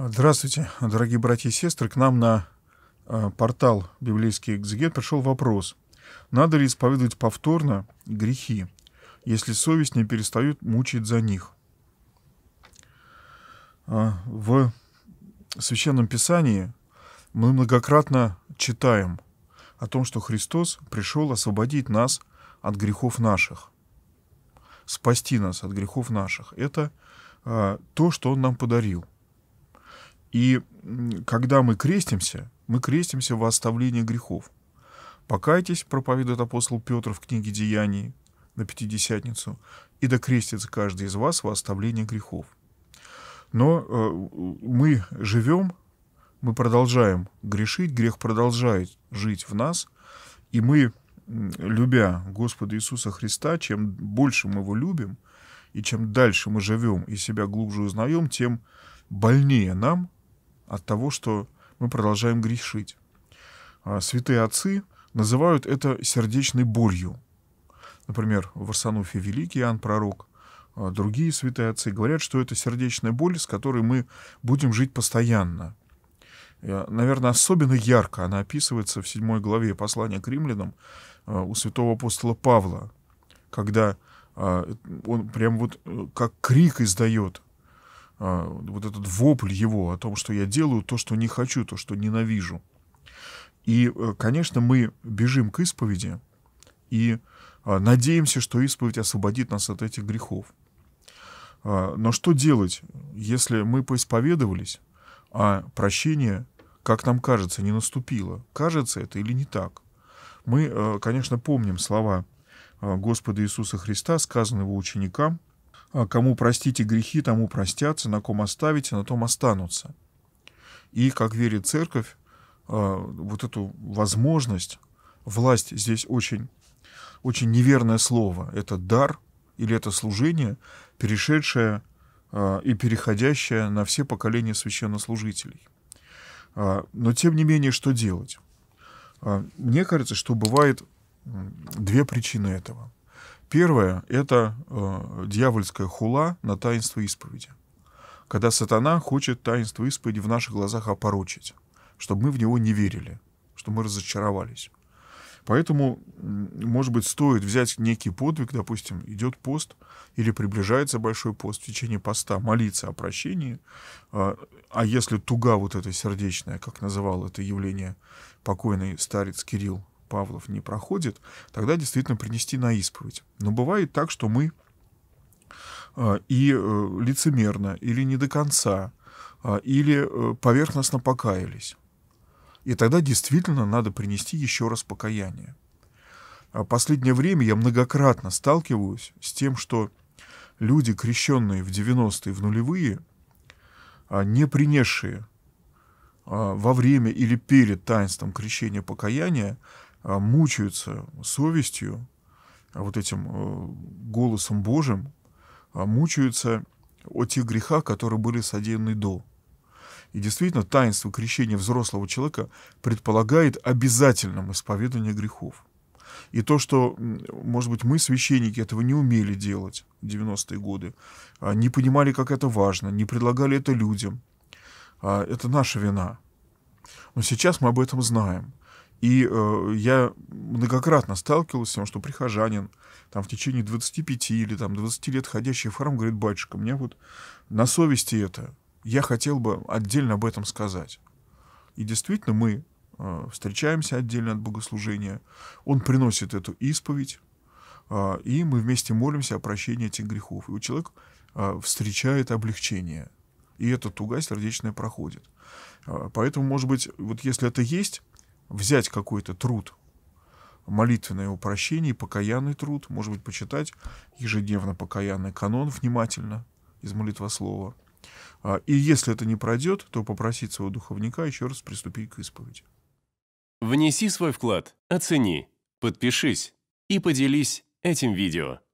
Здравствуйте, дорогие братья и сестры. К нам на э, портал «Библейский экзегет» пришел вопрос. Надо ли исповедовать повторно грехи, если совесть не перестает мучить за них? А, в Священном Писании мы многократно читаем о том, что Христос пришел освободить нас от грехов наших, спасти нас от грехов наших. Это э, то, что Он нам подарил – и когда мы крестимся, мы крестимся во оставление грехов. Покайтесь, проповедует апостол Петр в книге «Деяний» на Пятидесятницу, и да крестится каждый из вас во оставление грехов. Но э, мы живем, мы продолжаем грешить, грех продолжает жить в нас, и мы, любя Господа Иисуса Христа, чем больше мы его любим, и чем дальше мы живем и себя глубже узнаем, тем больнее нам – от того, что мы продолжаем грешить. А святые отцы называют это сердечной болью. Например, в Арсануфе Великий Иоанн Пророк, а другие святые отцы говорят, что это сердечная боль, с которой мы будем жить постоянно. Наверное, особенно ярко она описывается в 7 главе послания к римлянам а, у святого апостола Павла, когда он прям вот э, как крик издает а, вот этот вопль его о том, что я делаю то, что не хочу, то, что ненавижу. И, э, конечно, мы бежим к исповеди и а, надеемся, что исповедь освободит нас от этих грехов. А, но что делать, если мы поисповедовались, а прощение, как нам кажется, не наступило? Кажется это или не так? Мы, э, конечно, помним слова э, Господа Иисуса Христа, сказанные его ученикам, «А кому простите грехи, тому простятся, на ком оставите, на том останутся. И, как верит церковь, а, вот эту возможность, власть здесь очень, очень неверное слово. Это дар или это служение, перешедшее а, и переходящее на все поколения священнослужителей. Но тем не менее, что делать? Мне кажется, что бывает две причины этого – Первое — это э, дьявольская хула на таинство исповеди. Когда сатана хочет таинство исповеди в наших глазах опорочить, чтобы мы в него не верили, чтобы мы разочаровались. Поэтому, может быть, стоит взять некий подвиг, допустим, идет пост или приближается большой пост в течение поста, молиться о прощении. А, а если туга вот эта сердечная, как называл это явление покойный старец Кирилл Павлов не проходит, тогда действительно принести на исповедь. Но бывает так, что мы а, и э, лицемерно, или не до конца, а, или э, поверхностно покаялись. И тогда действительно надо принести еще раз покаяние. А последнее время я многократно сталкиваюсь с тем, что люди, крещенные в 90-е, в нулевые, не принесшие во время или перед таинством крещения покаяния, а, мучаются совестью, а вот этим э, голосом Божьим, а, мучаются от тех греха, которые были содеяны до. И действительно, таинство крещения взрослого человека предполагает обязательном исповедание грехов. И то, что, может быть, мы, священники, этого не умели делать в 90-е годы, не понимали, как это важно, не предлагали это людям, это наша вина. Но сейчас мы об этом знаем. И э, я многократно сталкивался с тем, что прихожанин, там, в течение 25 или там, 20 лет ходящий в храм, говорит, батюшка, мне вот на совести это, я хотел бы отдельно об этом сказать. И действительно мы э, встречаемся отдельно от богослужения, он приносит эту исповедь, э, и мы вместе молимся о прощении этих грехов. И у человека э, встречает облегчение, и эта туга сердечная проходит. Э, поэтому, может быть, вот если это есть взять какой-то труд, молитвенное упрощение, покаянный труд, может быть, почитать ежедневно покаянный канон внимательно из молитвослова. А, и если это не пройдет, то попросить своего духовника еще раз приступить к исповеди. Внеси свой вклад, оцени, подпишись и поделись этим видео.